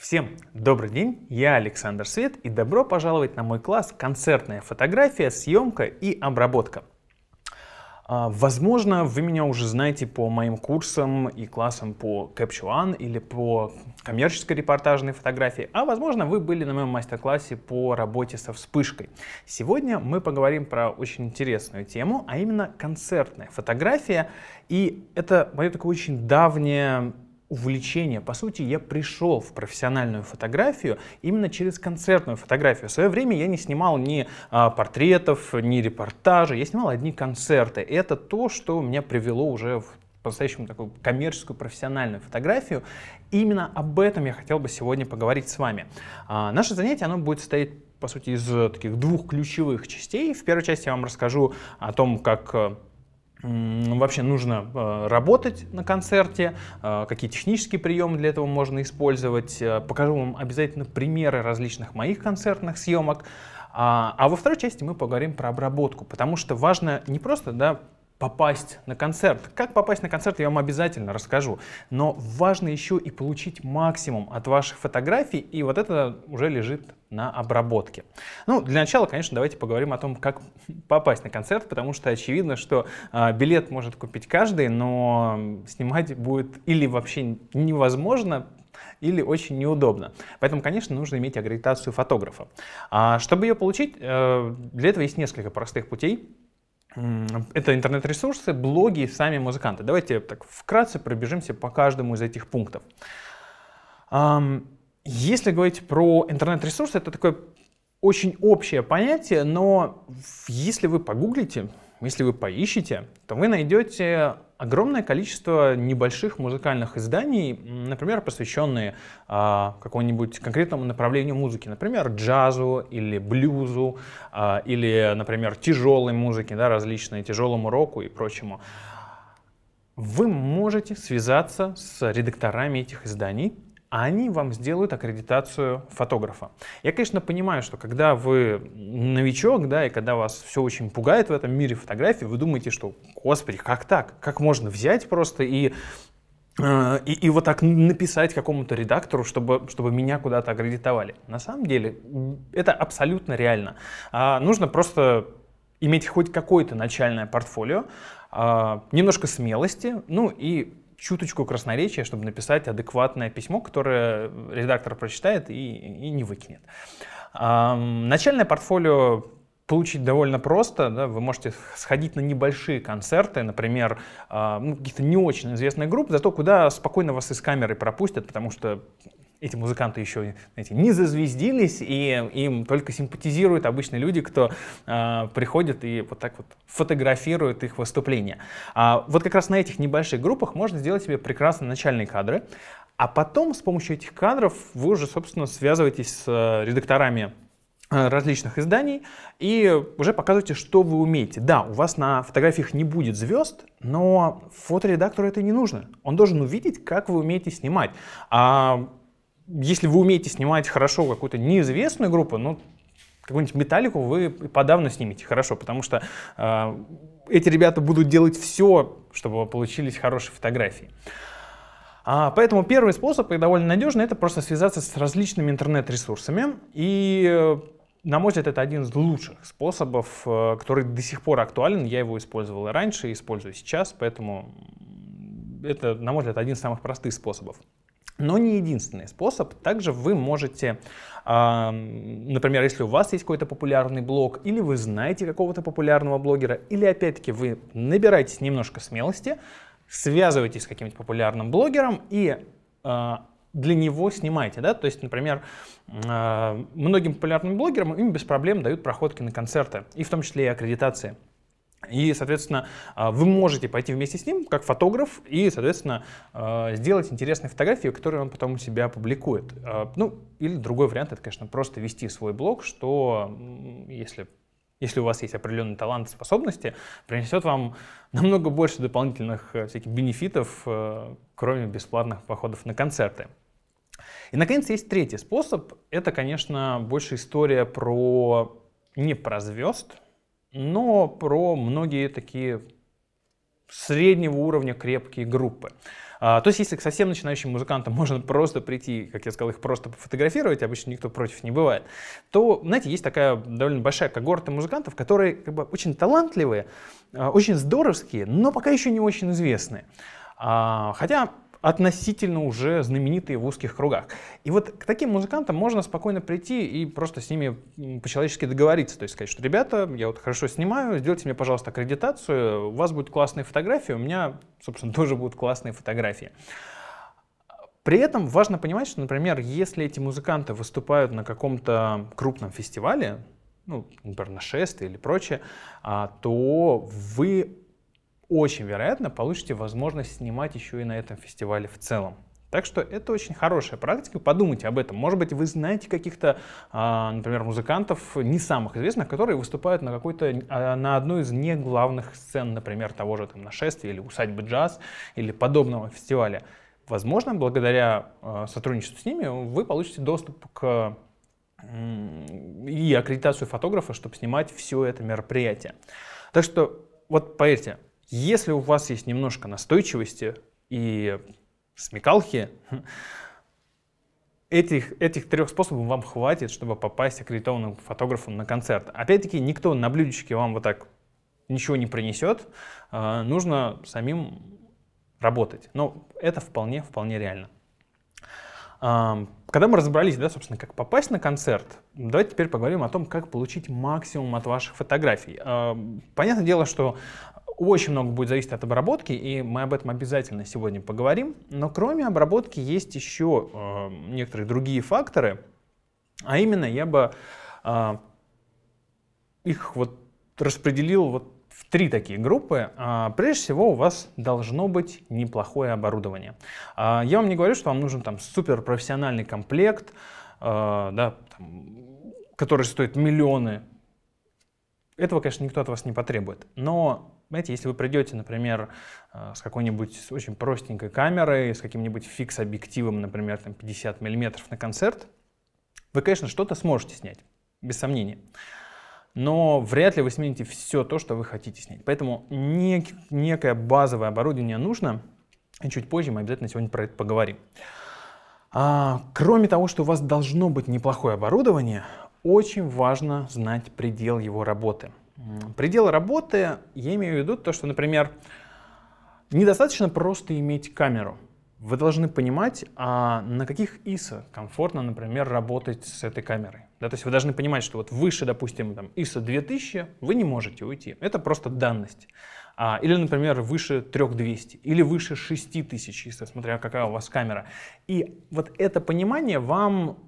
Всем добрый день, я Александр Свет и добро пожаловать на мой класс «Концертная фотография, съемка и обработка». А, возможно, вы меня уже знаете по моим курсам и классам по Capture One или по коммерческой репортажной фотографии, а возможно, вы были на моем мастер-классе по работе со вспышкой. Сегодня мы поговорим про очень интересную тему, а именно концертная фотография. И это мое такое очень давнее увлечение. По сути, я пришел в профессиональную фотографию именно через концертную фотографию. В свое время я не снимал ни а, портретов, ни репортажей, я снимал одни концерты. И это то, что меня привело уже в по-настоящему такую коммерческую, профессиональную фотографию. именно об этом я хотел бы сегодня поговорить с вами. А, наше занятие, оно будет состоять по сути, из э, таких двух ключевых частей. В первой части я вам расскажу о том, как э, вообще нужно э, работать на концерте, э, какие технические приемы для этого можно использовать. Э, покажу вам обязательно примеры различных моих концертных съемок. А, а, во второй части мы поговорим про обработку, потому что важно не просто да, попасть на концерт. Как попасть на концерт, я вам обязательно расскажу. Но важно еще и получить максимум от ваших фотографий, и вот это уже лежит на обработке. Ну, для начала, конечно, давайте поговорим о том, как попасть на концерт, потому что очевидно, что э, билет может купить каждый, но снимать будет или вообще невозможно, или очень неудобно. Поэтому, конечно, нужно иметь аккредитацию фотографа. А чтобы ее получить, э, для этого есть несколько простых путей это интернет-ресурсы, блоги и сами музыканты. Давайте так вкратце пробежимся по каждому из этих пунктов. Если говорить про интернет-ресурсы, это такое очень общее понятие, но если вы погуглите, если вы поищете, то вы найдете огромное количество небольших музыкальных изданий, например, посвященные э, какому-нибудь конкретному направлению музыки, например, джазу или блюзу, э, или, например, тяжелой музыке, да, различной, тяжелому року и прочему. Вы можете связаться с редакторами этих изданий, а они вам сделают аккредитацию фотографа. Я, конечно, понимаю, что когда вы новичок, да, и когда вас все очень пугает в этом мире фотографии, вы думаете, что, господи, как так? Как можно взять просто и э, и, и вот так написать какому-то редактору, чтобы, чтобы меня куда-то аккредитовали. На самом деле это абсолютно реально. А, нужно просто иметь хоть какое-то начальное портфолио, а, немножко смелости, ну и чуточку красноречия, чтобы написать адекватное письмо, которое редактор прочитает и, и не выкинет. Начальное портфолио получить довольно просто. Да? Вы можете сходить на небольшие концерты, например, а, ну, каких-то не очень известных групп, зато куда спокойно вас из камеры пропустят, потому что эти музыканты еще знаете, не зазвездились, и им только симпатизируют обычные люди, кто э, приходит и вот так вот фотографирует их выступления. А вот как раз на этих небольших группах можно сделать себе прекрасные начальные кадры, а потом с помощью этих кадров вы уже, собственно, связываетесь с э, редакторами э, различных изданий и уже показывайте, что вы умеете. Да, у вас на фотографиях не будет звезд, но фоторедактору это не нужно. Он должен увидеть, как вы умеете снимать. А если вы умеете снимать хорошо какую-то неизвестную группу, ну, какую-нибудь металлику вы подавно снимете хорошо, потому что э, эти ребята будут делать все, чтобы получились хорошие фотографии. А, поэтому первый способ, и довольно надежный, это просто связаться с различными интернет-ресурсами. И, э, на мой взгляд, это один из лучших способов, э, который до сих пор актуален. Я его использовал и раньше, и использую сейчас, поэтому это, на мой взгляд, один из самых простых способов. Но не единственный способ. Также вы можете, например, если у вас есть какой-то популярный блог, или вы знаете какого-то популярного блогера, или опять-таки вы набираетесь немножко смелости, связываетесь с каким-то популярным блогером и а, для него снимаете, да, то есть, например, а, многим популярным блогерам им без проблем дают проходки на концерты, и в том числе и аккредитации. И, соответственно, а, вы можете пойти вместе с ним, как фотограф, и, соответственно, а, сделать интересные фотографии, которые он потом у себя публикует. А, ну, или другой вариант, это, конечно, просто вести свой блог, что, если, если у вас есть определенный талант, способности, принесет вам намного больше дополнительных э, всяких бенефитов, э, кроме бесплатных походов на концерты. И, наконец, есть третий способ. Это, конечно, больше история про не про звезд, но про многие такие среднего уровня крепкие группы. А, то есть, если к совсем начинающим музыкантам можно просто прийти, как я сказал, их просто пофотографировать, обычно никто против не бывает, то, знаете, есть такая довольно большая когорта музыкантов, которые как бы очень талантливые, а, очень здоровские, но пока еще не очень известные. А, хотя относительно уже знаменитые в узких кругах. И вот к таким музыкантам можно спокойно прийти и просто с ними по-человечески договориться. То есть сказать, что ребята, я вот хорошо снимаю, сделайте мне, пожалуйста, аккредитацию, у вас будут классные фотографии, у меня, собственно, тоже будут классные фотографии. При этом важно понимать, что, например, если эти музыканты выступают на каком-то крупном фестивале, ну, например, на шествии или прочее, а, то вы очень вероятно получите возможность снимать еще и на этом фестивале в целом. Так что это очень хорошая практика, подумайте об этом. Может быть, вы знаете каких-то, а, например, музыкантов не самых известных, которые выступают на какой-то, а, на одной из не главных сцен, например, того же там нашествия или усадьбы джаз или подобного фестиваля. Возможно, благодаря а, сотрудничеству с ними вы получите доступ к и аккредитацию фотографа, чтобы снимать все это мероприятие. Так что вот поверьте, если у вас есть немножко настойчивости и смекалки, этих, этих трех способов вам хватит, чтобы попасть аккредитованным фотографом на концерт. Опять-таки, никто на блюдечке вам вот так ничего не принесет, а, нужно самим работать. Но это вполне, вполне реально. А, когда мы разобрались, да, собственно, как попасть на концерт, давайте теперь поговорим о том, как получить максимум от ваших фотографий. А, понятное дело, что очень много будет зависеть от обработки, и мы об этом обязательно сегодня поговорим. Но кроме обработки есть еще э, некоторые другие факторы, а именно я бы э, их вот распределил вот в три такие группы. Э, прежде всего, у вас должно быть неплохое оборудование. Э, я вам не говорю, что вам нужен там суперпрофессиональный комплект, э, да, там, который стоит миллионы. Этого, конечно, никто от вас не потребует. Но Понимаете, если вы придете, например, э, с какой-нибудь очень простенькой камерой, с каким-нибудь фикс-объективом, например, там 50 миллиметров на концерт, вы, конечно, что-то сможете снять, без сомнения. Но вряд ли вы снимете все то, что вы хотите снять. Поэтому нек- некое базовое оборудование нужно, и чуть позже мы обязательно сегодня про это поговорим. А, кроме того, что у вас должно быть неплохое оборудование, очень важно знать предел его работы. Предел работы, я имею в виду то, что, например, недостаточно просто иметь камеру. Вы должны понимать, а на каких ISO комфортно, например, работать с этой камерой. Да, то есть вы должны понимать, что вот выше, допустим, там, ISO 2000 вы не можете уйти. Это просто данность. А, или, например, выше 3200, или выше 6000 ISO, смотря какая у вас камера. И вот это понимание вам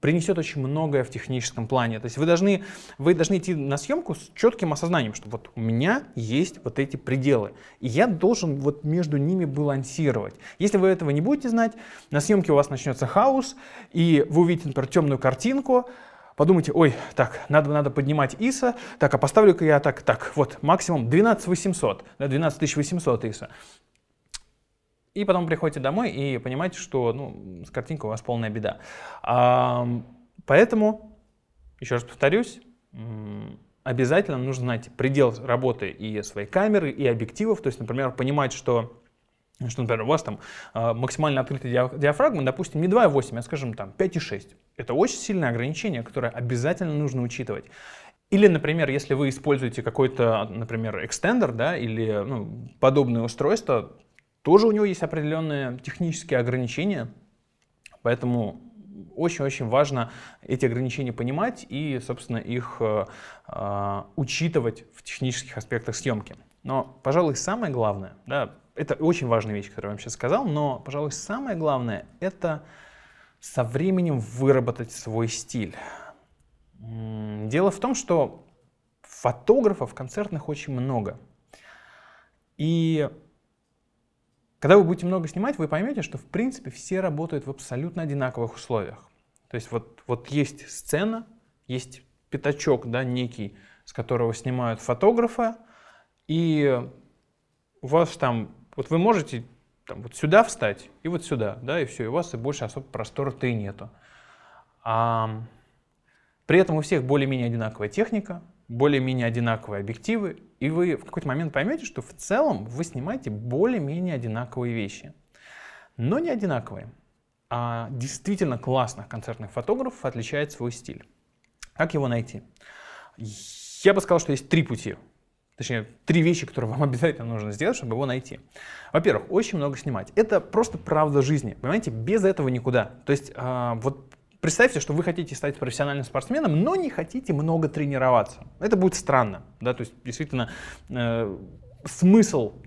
принесет очень многое в техническом плане. То есть вы должны, вы должны идти на съемку с четким осознанием, что вот у меня есть вот эти пределы, и я должен вот между ними балансировать. Если вы этого не будете знать, на съемке у вас начнется хаос, и вы увидите, например, темную картинку, подумайте, ой, так, надо, надо поднимать ИСа, так, а поставлю-ка я так, так, вот, максимум 12800 800, да, 12 800 ИСа. И потом приходите домой и понимаете, что ну, с картинкой у вас полная беда. А, поэтому, еще раз повторюсь, обязательно нужно знать предел работы и своей камеры, и объективов. То есть, например, понимать, что что, например, у вас там а, максимально открытая диафрагма, допустим, не 2,8, а, скажем, там 5,6. Это очень сильное ограничение, которое обязательно нужно учитывать. Или, например, если вы используете какой-то, например, экстендер, да, или ну, подобное устройство, тоже у него есть определенные технические ограничения, поэтому очень-очень важно эти ограничения понимать и, собственно, их э, э, учитывать в технических аспектах съемки. Но, пожалуй, самое главное, да, это очень важная вещь, которую я вам сейчас сказал, но, пожалуй, самое главное — это со временем выработать свой стиль. Дело в том, что фотографов концертных очень много. И когда вы будете много снимать, вы поймете, что в принципе все работают в абсолютно одинаковых условиях. То есть вот, вот есть сцена, есть пятачок да, некий, с которого снимают фотографа, и у вас там, вот вы можете там, вот сюда встать и вот сюда, да, и все, и у вас и больше особо простора-то и нету. А, при этом у всех более-менее одинаковая техника, более-менее одинаковые объективы и вы в какой-то момент поймете, что в целом вы снимаете более-менее одинаковые вещи. Но не одинаковые. А действительно классных концертных фотографов отличает свой стиль. Как его найти? Я бы сказал, что есть три пути. Точнее, три вещи, которые вам обязательно нужно сделать, чтобы его найти. Во-первых, очень много снимать. Это просто правда жизни. Понимаете, без этого никуда. То есть, э, вот представьте, что вы хотите стать профессиональным спортсменом, но не хотите много тренироваться. Это будет странно, да, то есть действительно э, смысл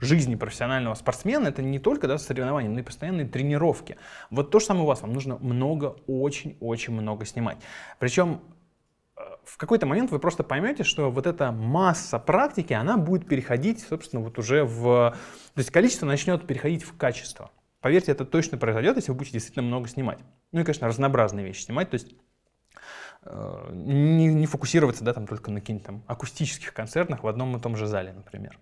жизни профессионального спортсмена это не только да, соревнования, но и постоянные тренировки. Вот то же самое у вас, вам нужно много, очень-очень много снимать. Причем э, в какой-то момент вы просто поймете, что вот эта масса практики, она будет переходить, собственно, вот уже в... То есть количество начнет переходить в качество. Поверьте, это точно произойдет, если вы будете действительно много снимать. Ну и, конечно, разнообразные вещи снимать, то есть э, не, не фокусироваться да, там, только на каких-нибудь там акустических концертах в одном и том же зале, например.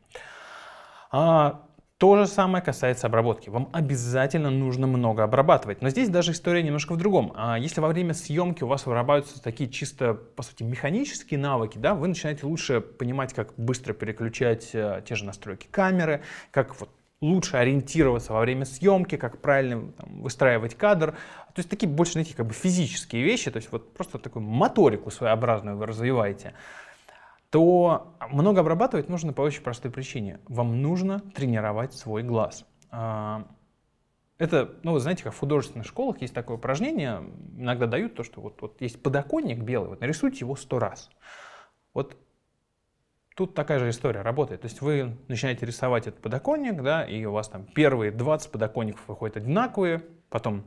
А, то же самое касается обработки. Вам обязательно нужно много обрабатывать. Но здесь даже история немножко в другом. А Если во время съемки у вас вырабатываются такие чисто, по сути, механические навыки, да, вы начинаете лучше понимать, как быстро переключать э, те же настройки камеры, как вот лучше ориентироваться во время съемки, как правильно там, выстраивать кадр. То есть такие больше такие как бы физические вещи, то есть вот просто такую моторику своеобразную вы развиваете то много обрабатывать нужно по очень простой причине. Вам нужно тренировать свой глаз. А, это, ну, вы знаете, как в художественных школах есть такое упражнение, иногда дают то, что вот, вот есть подоконник белый, вот нарисуйте его сто раз. Вот Тут такая же история работает. То есть вы начинаете рисовать этот подоконник, да, и у вас там первые 20 подоконников выходят одинаковые, потом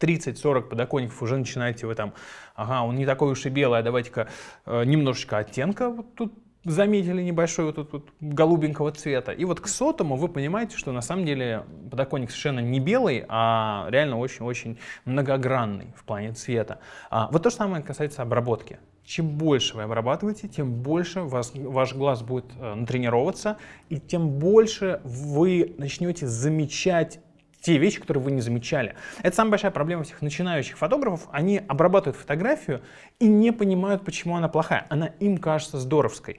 30-40 подоконников уже начинаете вы там, ага, он не такой уж и белый, а давайте-ка э, немножечко оттенка вот тут заметили небольшой вот этот вот голубенького цвета. И вот к сотому вы понимаете, что на самом деле подоконник совершенно не белый, а реально очень-очень многогранный в плане цвета. А, вот то же самое касается обработки. Чем больше вы обрабатываете, тем больше вас, ваш глаз будет э, натренироваться, и тем больше вы начнете замечать те вещи, которые вы не замечали. Это самая большая проблема всех начинающих фотографов. Они обрабатывают фотографию и не понимают, почему она плохая. Она им кажется здоровской.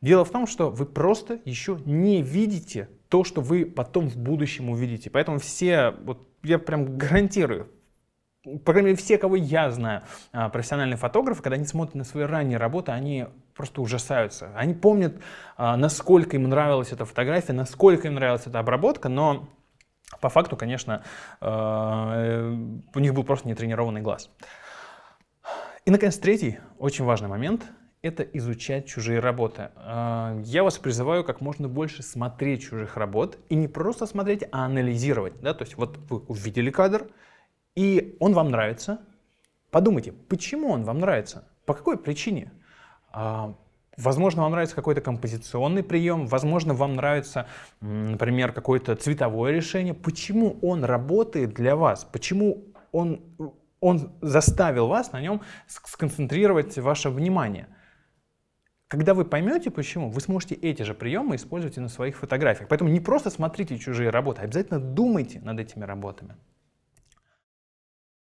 Дело в том, что вы просто еще не видите то, что вы потом в будущем увидите. Поэтому все, вот я прям гарантирую, по крайней мере, все, кого я знаю, а, профессиональные фотографы, когда они смотрят на свои ранние работы, они просто ужасаются. Они помнят, а, насколько им нравилась эта фотография, насколько им нравилась эта обработка, но по факту, конечно, э, у них был просто нетренированный глаз. И, наконец, третий очень важный момент – это изучать чужие работы. Э, я вас призываю как можно больше смотреть чужих работ и не просто смотреть, а анализировать. Да? То есть вот вы увидели кадр, и он вам нравится. Подумайте, почему он вам нравится? По какой причине? А, Возможно, вам нравится какой-то композиционный прием, возможно, вам нравится, например, какое-то цветовое решение. Почему он работает для вас? Почему он, он заставил вас на нем сконцентрировать ваше внимание? Когда вы поймете, почему, вы сможете эти же приемы использовать и на своих фотографиях. Поэтому не просто смотрите чужие работы, а обязательно думайте над этими работами.